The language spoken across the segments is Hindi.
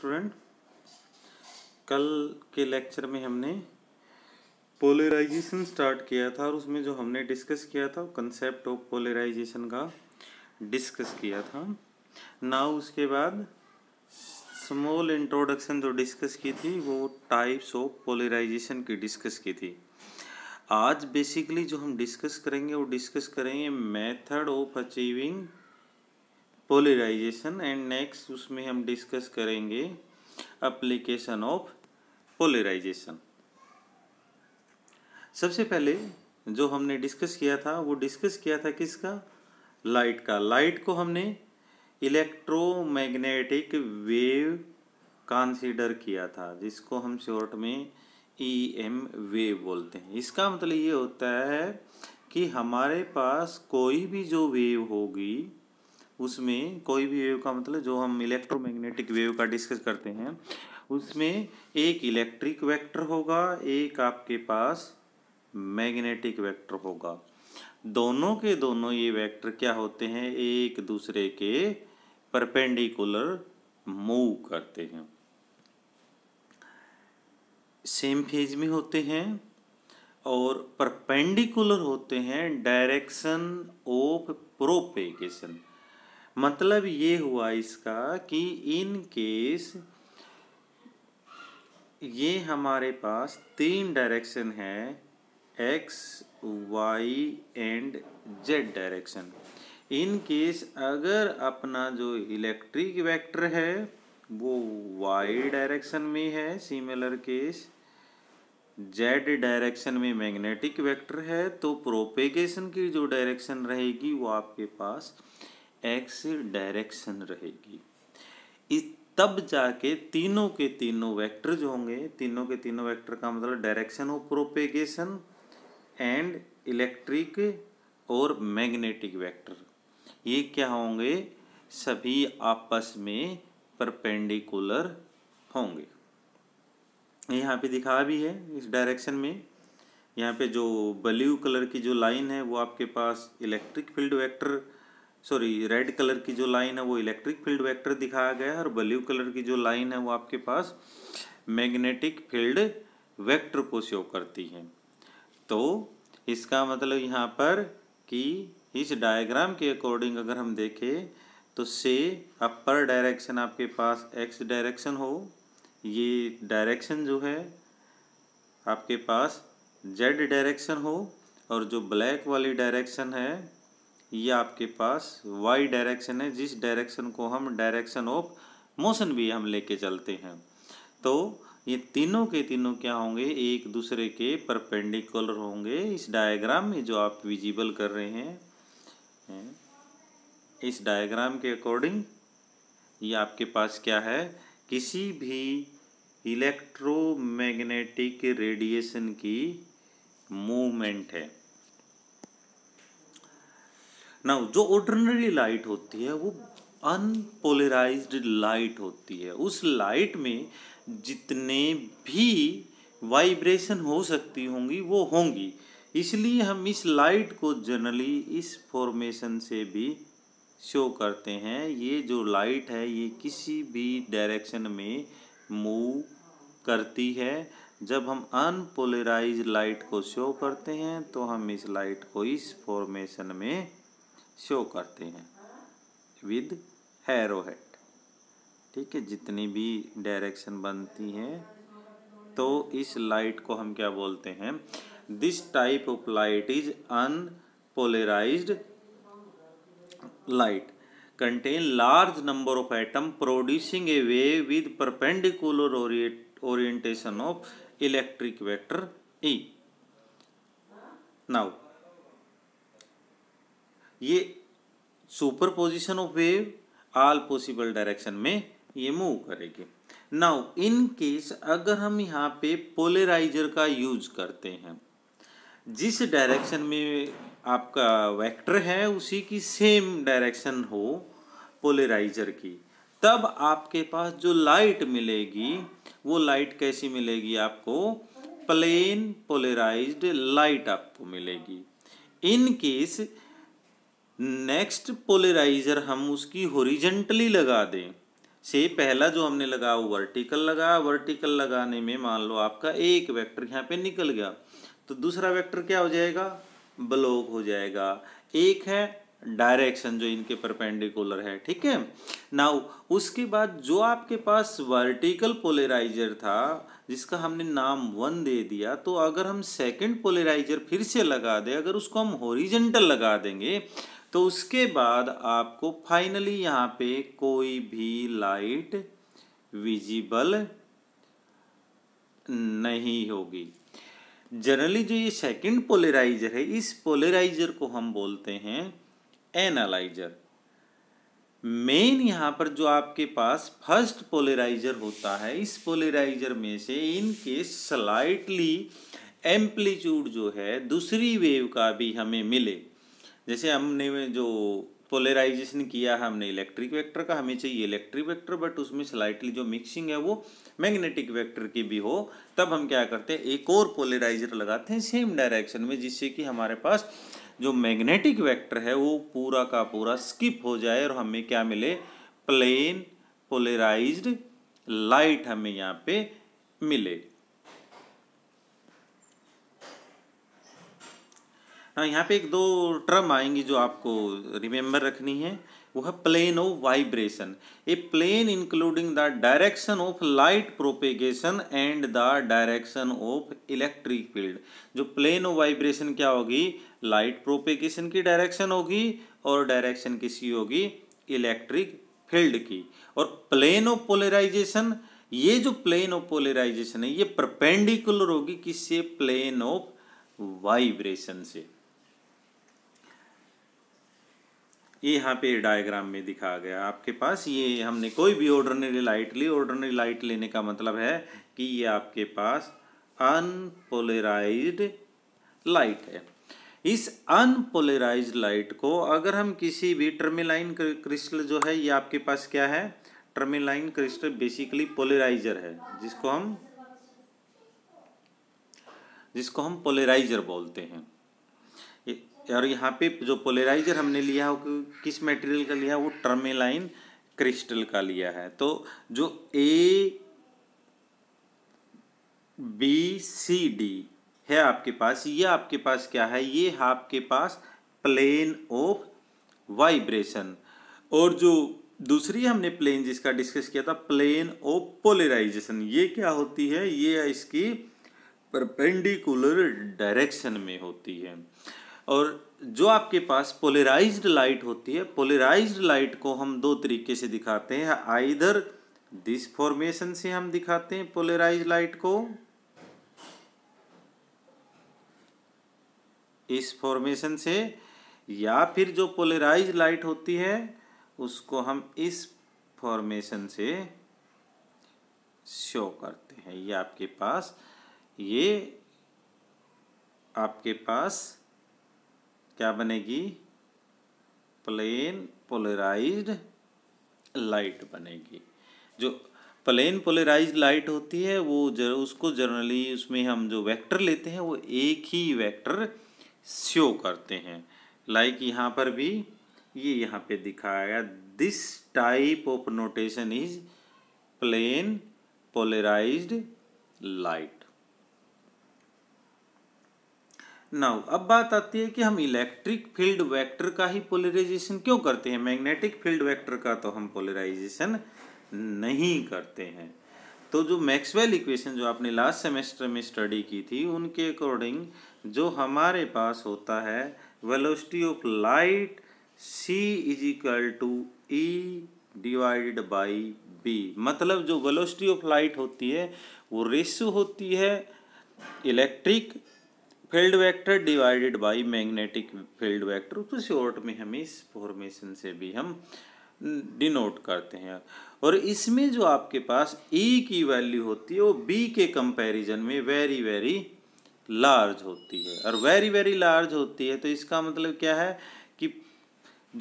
स्टूडेंट कल के लेक्चर में हमने पोलराइजेशन स्टार्ट किया था और उसमें जो हमने डिस्कस किया था कंसेप्ट ऑफ पोलराइजेशन का डिस्कस किया था नाउ उसके बाद स्मॉल इंट्रोडक्शन जो डिस्कस की थी वो टाइप्स ऑफ पोलराइजेशन की डिस्कस की थी आज बेसिकली जो हम डिस्कस करेंगे वो डिस्कस करेंगे method of achieving polarization and next उसमें हम डिस्कस करेंगे अप्लीकेशन ऑफ पोलराइजेशन सबसे पहले जो हमने डिस्कस किया था वो डिस्कस किया था किसका लाइट का लाइट को हमने इलेक्ट्रोमैग्नेटिक वेव कंसीडर किया था जिसको हम शॉर्ट में ई एम वेव बोलते हैं इसका मतलब ये होता है कि हमारे पास कोई भी जो वेव होगी उसमें कोई भी वेव का मतलब जो हम इलेक्ट्रोमैग्नेटिक वेव का डिस्कस करते हैं उसमें एक इलेक्ट्रिक वेक्टर होगा एक आपके पास मैग्नेटिक वेक्टर होगा दोनों के दोनों ये वेक्टर क्या होते हैं एक दूसरे के परपेंडिकुलर मूव करते हैं सेम फेज में होते हैं और परपेंडिकुलर होते हैं डायरेक्शन ऑफ प्रोपेगेशन मतलब ये हुआ इसका कि इन केस ये हमारे पास तीन डायरेक्शन है X Y and Z direction in case अगर अपना जो इलेक्ट्रिक वेक्टर है वो वाई डायरेक्शन में है सिमिलर केस जेड डायरेक्शन में मैग्नेटिक वेक्टर है तो प्रोपेगेशन की जो डायरेक्शन रहेगी वो आपके पास एक्स डायरेक्शन रहेगी इस तब जाके तीनों के तीनों वेक्टर जो होंगे तीनों के तीनों वेक्टर का मतलब direction of propagation and electric और मैग्नेटिक वेक्टर ये क्या होंगे सभी आपस में परपेंडिकुलर होंगे यहाँ पे दिखा भी है इस डायरेक्शन में यहाँ पे जो ब्लू कलर की जो लाइन है वो आपके पास electric field vector sorry red colour की जो लाइन है वो इलेक्ट्रिक फील्ड वेक्टर दिखाया गया है और ब्लू कलर की जो लाइन है वो आपके पास मैग्नेटिक फील्ड वेक्टर को शो करती है तो इसका मतलब यहाँ पर कि इस डायग्राम के अकॉर्डिंग अगर हम देखें तो से अपर डायरेक्शन आपके पास एक्स डायरेक्शन हो ये डायरेक्शन जो है आपके पास जेड डायरेक्शन हो और जो ब्लैक वाली डायरेक्शन है ये आपके पास वाई डायरेक्शन है जिस डायरेक्शन को हम डायरेक्शन ऑफ मोशन भी हम लेके चलते हैं तो ये तीनों के तीनों क्या होंगे एक दूसरे के परपेंडिकुलर होंगे इस डायग्राम में जो आप विजिबल कर रहे हैं इस डायग्राम के अकॉर्डिंग ये आपके पास क्या है किसी भी इलेक्ट्रोमैग्नेटिक रेडिएशन की मूवमेंट है ना जो ऑर्डिनरी लाइट होती है वो अनपोलराइज लाइट होती है उस लाइट में जितने भी वाइब्रेशन हो सकती होंगी वो होंगी इसलिए हम इस लाइट को जनरली इस फॉर्मेशन से भी शो करते हैं ये जो लाइट है ये किसी भी डायरेक्शन में मूव करती है जब हम अनपोलराइज लाइट को शो करते हैं तो हम इस लाइट को इस फॉर्मेशन में शो करते हैं विद हैरो हेड ठीक है जितनी भी डायरेक्शन बनती हैं तो इस लाइट को हम क्या बोलते हैं this type of light is unpolarize light contain large number of atom producing a wave with perpendicular orientation of electric vector E now ये superposition of wave all possible direction में ये मूव करेगी नाउ इन केस अगर हम यहाँ पे पोलराइजर का यूज करते हैं जिस डायरेक्शन में आपका वेक्टर है उसी की सेम डायरेक्शन हो पोलराइजर की तब आपके पास जो लाइट मिलेगी वो लाइट कैसी मिलेगी आपको प्लेन पोलराइज्ड लाइट आपको मिलेगी इन केस नेक्स्ट पोलराइजर हम उसकी होरिजेंटली लगा दें से पहला जो हमने लगा वो वर्टिकल लगा वर्टिकल लगाने में मान लो आपका एक वेक्टर यहाँ पे निकल गया तो दूसरा वेक्टर क्या हो जाएगा ब्लॉक हो जाएगा एक है डायरेक्शन जो इनके परपेंडिकुलर है ठीक है नाउ उसके बाद जो आपके पास वर्टिकल पोलराइजर था जिसका हमने नाम वन दे दिया तो अगर हम सेकंड पोलराइजर फिर से लगा दें अगर उसको हम होरिजेंटल लगा देंगे तो उसके बाद आपको फाइनली यहाँ पे कोई भी लाइट विजिबल नहीं होगी जनरली जो ये सेकंड पोलराइजर है इस पोलराइजर को हम बोलते हैं एनालाइजर मेन यहाँ पर जो आपके पास फर्स्ट पोलराइजर होता है इस पोलराइजर में से इनके स्लाइटली एम्पलीट्यूड जो है दूसरी वेव का भी हमें मिले जैसे हमने जो पोलराइजेशन किया है हमने इलेक्ट्रिक वेक्टर का हमें चाहिए इलेक्ट्रिक वेक्टर बट उसमें स्लाइटली जो मिक्सिंग है वो मैग्नेटिक वेक्टर की भी हो तब हम क्या करते हैं एक और पोलराइजर लगाते हैं सेम डायरेक्शन में जिससे कि हमारे पास जो मैग्नेटिक वेक्टर है वो पूरा का पूरा स्किप हो जाए और हमें क्या मिले प्लेन पोलराइज्ड लाइट हमें यहाँ पे मिले हाँ यहाँ पे एक दो टर्म आएंगी जो आपको रिमेंबर रखनी है वो है plane of vibration a plane including the direction of light propagation and the direction of electric field जो प्लेन ऑफ वाइब्रेशन क्या होगी लाइट प्रोपेगेशन की डायरेक्शन होगी और डायरेक्शन किसी होगी इलेक्ट्रिक फील्ड की और प्लेन ऑफ पोलराइजेशन ये जो प्लेन ऑफ पोलराइजेशन है ये परपेंडिकुलर होगी किससे प्लेन ऑफ वाइब्रेशन से ये यहाँ पे डायग्राम में दिखा गया आपके पास ये हमने कोई भी ऑर्डनरी लाइट ली ऑर्डनरी लाइट लेने का मतलब है कि ये आपके पास अनपोलराइज्ड लाइट है इस अनपोलराइज लाइट को अगर हम किसी भी टर्मिलाइन क्रिस्टल जो है ये आपके पास क्या है टर्मिलाइन क्रिस्टल बेसिकली पोलराइजर है जिसको हम जिसको हम पोलराइजर बोलते हैं और यहाँ पे जो पोलराइजर हमने लिया हो किस मटेरियल का लिया वो टर्मेलाइन क्रिस्टल का लिया है तो जो ए बी सी डी है आपके पास ये आपके पास क्या है ये आपके पास प्लेन ऑफ वाइब्रेशन और जो दूसरी हमने प्लेन जिसका डिस्कस किया था प्लेन ऑफ पोलराइजेशन ये क्या होती है ये इसकी परपेंडिकुलर डायरेक्शन में होती है और जो आपके पास पोलराइज्ड लाइट होती है पोलराइज्ड लाइट को हम दो तरीके से दिखाते हैं आइधर दिस फॉर्मेशन से हम दिखाते हैं पोलराइज लाइट को इस फॉर्मेशन से या फिर जो पोलराइज लाइट होती है उसको हम इस फॉर्मेशन से शो करते हैं ये आपके पास ये आपके पास क्या बनेगी प्लेन पोलराइज्ड लाइट बनेगी जो प्लेन पोलराइज लाइट होती है वो जर, उसको जनरली उसमें हम जो वेक्टर लेते हैं वो एक ही वेक्टर शो करते हैं लाइक like यहाँ पर भी ये यहाँ पे दिखाया गया this type of notation is plane polarized light now अब बात आती है कि हम इलेक्ट्रिक फील्ड वेक्टर का ही पोलराइजेशन क्यों करते हैं मैग्नेटिक फील्ड वेक्टर का तो हम पोलराइजेशन नहीं करते हैं तो जो मैक्सवेल इक्वेशन जो आपने लास्ट सेमेस्टर में स्टडी की थी उनके अकॉर्डिंग जो हमारे पास होता है velocity of light C is equal to E divided by B मतलब जो वेलोसिटी ऑफ लाइट होती है वो रेशियो होती है electric field vector divided by magnetic field vector तो शॉर्ट में हमें इस फॉर्मेशन से भी हम डिनोट करते हैं और इसमें जो आपके पास ई e की वैल्यू होती है वो बी के कंपैरिजन में वेरी वेरी लार्ज होती है और वेरी वेरी लार्ज होती है तो इसका मतलब क्या है कि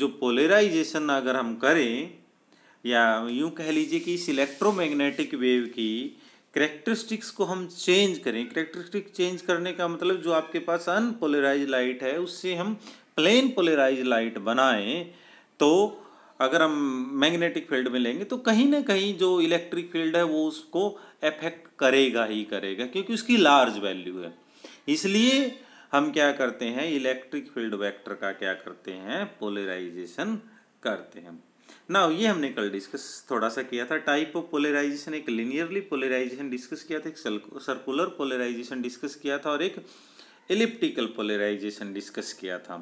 जो पोलराइजेशन अगर हम करें या यूं कह लीजिए कि इस इलेक्ट्रोमैग्नेटिक वेव की करेक्टरिस्टिक्स को हम चेंज करें करेक्टरिस्टिक चेंज करने का मतलब जो आपके पास अनपोलराइज लाइट है उससे हम प्लेन पोलराइज लाइट बनाएं तो अगर हम मैग्नेटिक फील्ड में लेंगे तो कहीं ना कहीं जो इलेक्ट्रिक फील्ड है वो उसको अफेक्ट करेगा ही करेगा क्योंकि उसकी लार्ज वैल्यू है इसलिए हम क्या करते हैं इलेक्ट्रिक फील्ड वेक्टर का क्या करते हैं पोलराइजेशन करते हैं ना ये हमने कल डिस्कस थोड़ा सा किया था टाइप ऑफ पोलराइजेशन एक लिनियरली पोलराइजेशन डिस्कस किया था एक सर्कुलर पोलराइजेशन डिस्कस किया था और एक एलिप्टिकल पोलराइजेशन डिस्कस किया था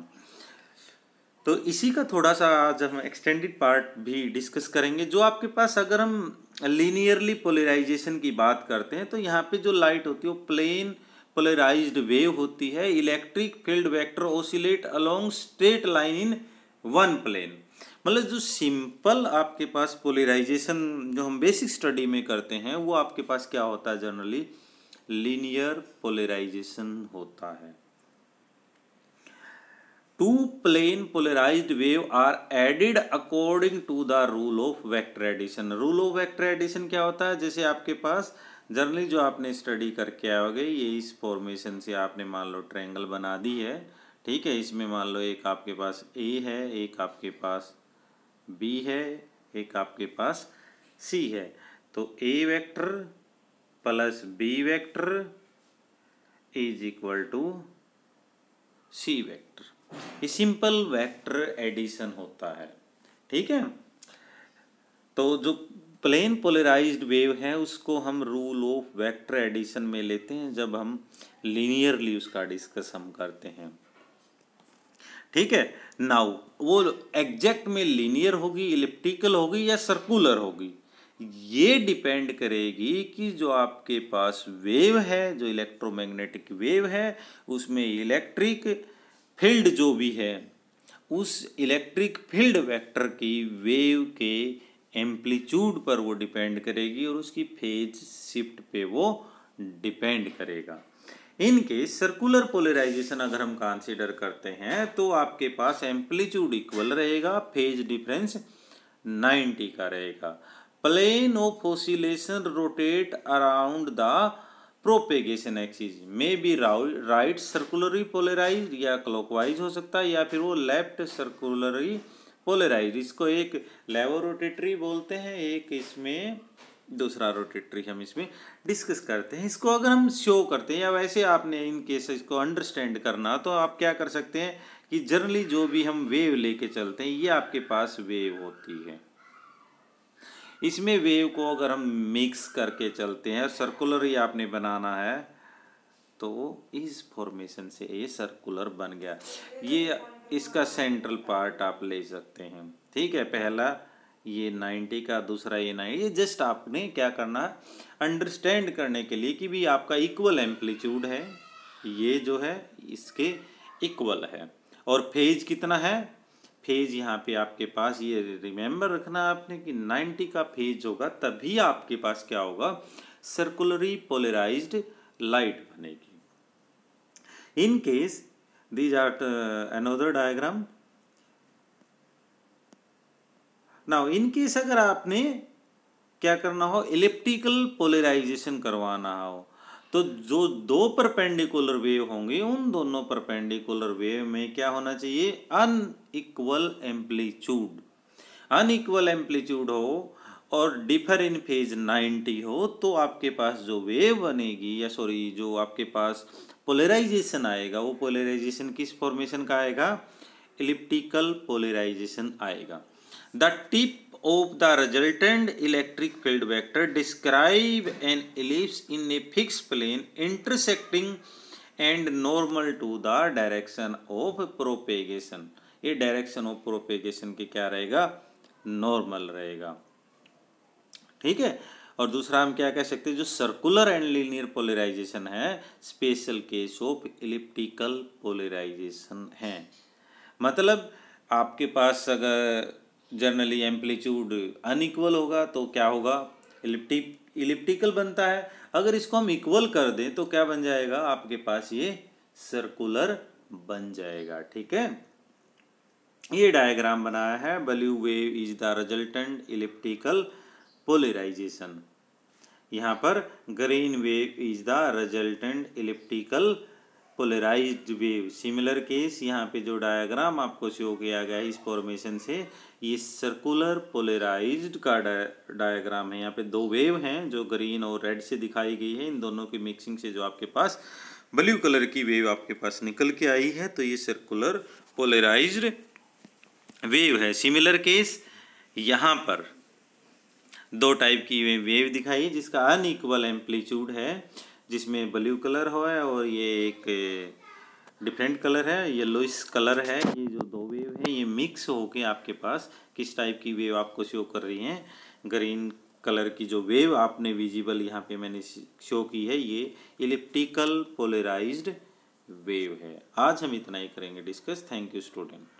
तो इसी का थोड़ा सा आज हम एक्सटेंडेड पार्ट भी डिस्कस करेंगे जो आपके पास अगर हम लीनियरली पोलराइजेशन की बात करते हैं तो यहाँ पे जो लाइट होती है वो प्लेन पोलराइज्ड वेव होती है electric field vector oscillate along straight line in one plane मतलब जो सिंपल आपके पास पोलराइजेशन जो हम बेसिक स्टडी में करते हैं वो आपके पास क्या होता है जनरली लीनियर पोलराइजेशन होता है two plane polarized wave are added according to the rule of vector addition rule of vector addition क्या होता है जैसे आपके पास जनरली जो आपने स्टडी करके आओगे ये इस फॉर्मेशन से आपने मान लो ट्रायंगल बना दी है ठीक है इसमें मान लो एक आपके पास ए है एक आपके पास बी है एक आपके पास सी है तो A vector plus B vector is equal to C vector ये सिंपल वेक्टर एडिशन होता है ठीक है तो जो प्लेन पोलराइज्ड वेव है उसको हम रूल ऑफ वेक्टर एडिशन में लेते हैं जब हम लीनियरली उसका डिस्कस हम करते हैं ठीक है नाउ वो एग्जैक्ट में लीनियर होगी इलिप्टिकल होगी या सर्कुलर होगी ये डिपेंड करेगी कि जो आपके पास वेव है जो इलेक्ट्रोमैग्नेटिक वेव है उसमें इलेक्ट्रिक फील्ड जो भी है उस इलेक्ट्रिक फील्ड वेक्टर की वेव के एम्पलीट्यूड पर वो डिपेंड करेगी और उसकी फेज शिफ्ट पे वो डिपेंड करेगा इनके सर्कुलर पोलराइजेशन अगर हम कंसीडर करते हैं तो आपके पास एम्पलीट्यूड इक्वल रहेगा फेज डिफरेंस 90 का रहेगा plane of oscillation rotate around the propagation axis में बी राइट सर्कुलरी पोलराइज या क्लॉकवाइज हो सकता है या फिर वो लेफ्ट सर्कुलरी पोलराइज इसको एक लेवो रोटेटरी बोलते हैं एक इसमें दूसरा रोटेटरी हम इसमें डिस्कस करते हैं इसको अगर हम शो करते हैं या वैसे आपने इन केस इसको अंडरस्टैंड करना तो आप क्या कर सकते हैं कि जनरली जो भी हम वेव लेके चलते हैं ये आपके पास वेव होती है इसमें वेव को अगर हम मिक्स करके चलते हैं सर्कुलर ही आपने बनाना है तो इस फॉर्मेशन से ये सर्कुलर बन गया ये इसका सेंट्रल पार्ट आप ले सकते हैं ठीक है पहला ये नाइन्टी का दूसरा ये नाइन ये जस्ट आपने क्या करना अंडरस्टैंड करने के लिए कि भी आपका इक्वल एम्पलीट्यूड है ये जो है इसके इक्वल है और फेज कितना है फेज यहाँ पे आपके पास ये रिमेंबर रखना आपने कि 90 का फेज होगा तभी आपके पास क्या होगा सर्कुलरी पोलराइज्ड लाइट बनेगी in case these are another diagram now in case अगर आपने क्या करना हो इलेप्टिकल पोलराइजेशन करवाना हो तो जो दो परपेंडिकुलर वेव होंगे उन दोनों परपेंडिकुलर वेव में क्या होना चाहिए unequal amplitude equal amplitude हो और डिफर इन फेज 90 हो तो आपके पास जो वेव बनेगी या सॉरी जो आपके पास पोलराइजेशन आएगा वो पोलराइजेशन किस फॉर्मेशन का आएगा इलिप्टिकल पोलराइजेशन आएगा the tip of the resultant electric field vector describe an ellipse in a fix plane intersecting and normal to the direction of propagation ये डायरेक्शन ऑफ प्रोपेगेशन के क्या रहेगा नॉर्मल रहेगा ठीक है और दूसरा हम क्या कह सकते हैं जो सर्कुलर एंड लीनियर पोलराइजेशन है special case of elliptical polarization है मतलब आपके पास अगर जनरली एम्पलीट्यूड अनइक्वल होगा तो क्या होगा इलिप्टिक इलिप्टिकल बनता है अगर इसको हम इक्वल कर दें तो क्या बन जाएगा आपके पास ये सर्कुलर बन जाएगा ठीक है ये डायग्राम बनाया है blue wave is the resultant elliptical polarization यहाँ पर green wave is the resultant elliptical polarized wave similar case यहाँ पे जो डायग्राम आपको शो किया गया है इस फॉर्मेशन से ये सर्कुलर पोलराइज्ड का डायग्राम है यहाँ पे दो वेव हैं जो ग्रीन और रेड से दिखाई गई है इन दोनों की मिक्सिंग से जो आपके पास ब्लू कलर की वेव आपके पास निकल के आई है तो ये सर्कुलर पोलराइज वेव है सिमिलर केस यहाँ पर दो टाइप की वेव दिखाई है जिसका अनइक्वल एम्पलीट्यूड है जिसमें ब्लू कलर हो है और ये एक डिफरेंट कलर है येलोइस कलर है ये जो दो वेव है ये मिक्स होके आपके पास किस टाइप की वेव आपको शो कर रही हैं ग्रीन कलर की जो वेव आपने विजिबल यहाँ पे मैंने शो की है ये इलिप्टिकल पोलराइज्ड वेव है आज हम इतना ही करेंगे डिस्कस थैंक यू स्टूडेंट